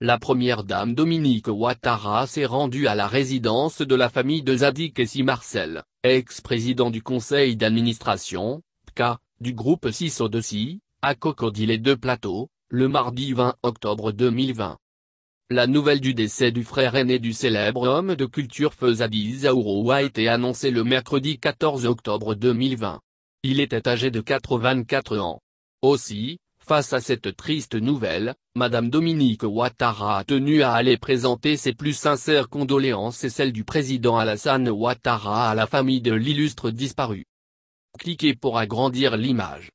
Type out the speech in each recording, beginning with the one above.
la première dame Dominique Ouattara s'est rendue à la résidence de la famille de Zadik Essi Marcel, ex-président du conseil d'administration, PCA, du groupe 6 à Cocodile les deux plateaux, le mardi 20 octobre 2020. La nouvelle du décès du frère aîné du célèbre homme de culture Fezadi Zaouro a été annoncée le mercredi 14 octobre 2020. Il était âgé de 84 ans. Aussi, Face à cette triste nouvelle, Madame Dominique Ouattara a tenu à aller présenter ses plus sincères condoléances et celles du président Alassane Ouattara à la famille de l'illustre disparu. Cliquez pour agrandir l'image.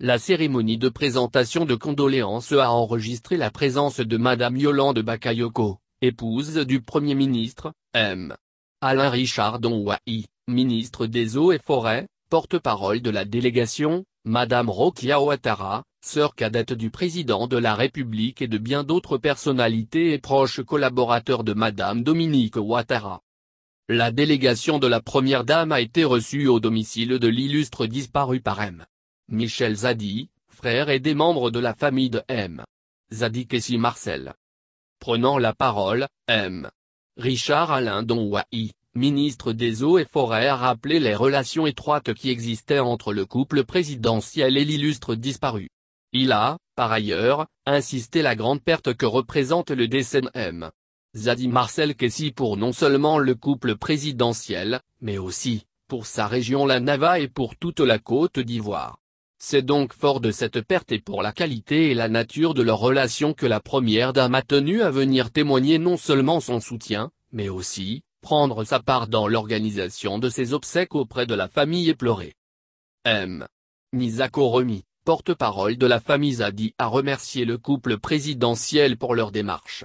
La cérémonie de présentation de condoléances a enregistré la présence de Madame Yolande Bakayoko, épouse du Premier ministre, M. Alain Richard Wahi, ministre des Eaux et Forêts, porte-parole de la délégation, Madame Rokia Ouattara, sœur cadette du président de la République et de bien d'autres personnalités et proches collaborateurs de Madame Dominique Ouattara. La délégation de la Première Dame a été reçue au domicile de l'illustre disparu par M. Michel Zadi, frère et des membres de la famille de M. Zadi Kessi Marcel. Prenant la parole, M. Richard Alain Wahi, ministre des Eaux et Forêts a rappelé les relations étroites qui existaient entre le couple présidentiel et l'illustre disparu. Il a, par ailleurs, insisté la grande perte que représente le décès M. Zadi Marcel Kessi pour non seulement le couple présidentiel, mais aussi, pour sa région la Nava et pour toute la Côte d'Ivoire. C'est donc fort de cette perte et pour la qualité et la nature de leur relation que la première dame a tenu à venir témoigner non seulement son soutien, mais aussi, prendre sa part dans l'organisation de ses obsèques auprès de la famille éplorée. M. Nisako porte-parole de la famille Zadi a remercié le couple présidentiel pour leur démarche.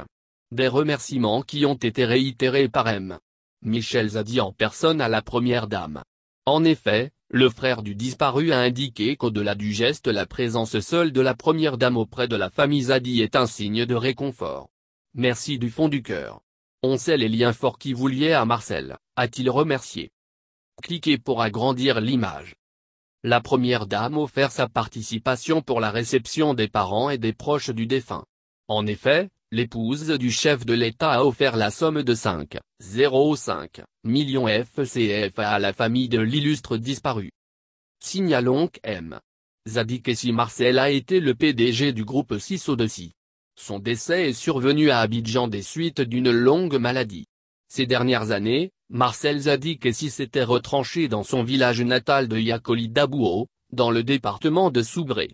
Des remerciements qui ont été réitérés par M. Michel Zadi en personne à la première dame. En effet, le frère du disparu a indiqué qu'au-delà du geste la présence seule de la première dame auprès de la famille Zadi est un signe de réconfort. Merci du fond du cœur. On sait les liens forts qui vous liaient à Marcel, a-t-il remercié. Cliquez pour agrandir l'image la première dame offert sa participation pour la réception des parents et des proches du défunt. En effet, l'épouse du chef de l'État a offert la somme de 5,05 millions FCFA à la famille de l'illustre disparu. Signalons que M. Zadik Marcel a été le PDG du groupe 6 au-dessus. Son décès est survenu à Abidjan des suites d'une longue maladie. Ces dernières années, Marcel Zadik et si s'était retranché dans son village natal de Yakoli Dabouo, dans le département de Soubré.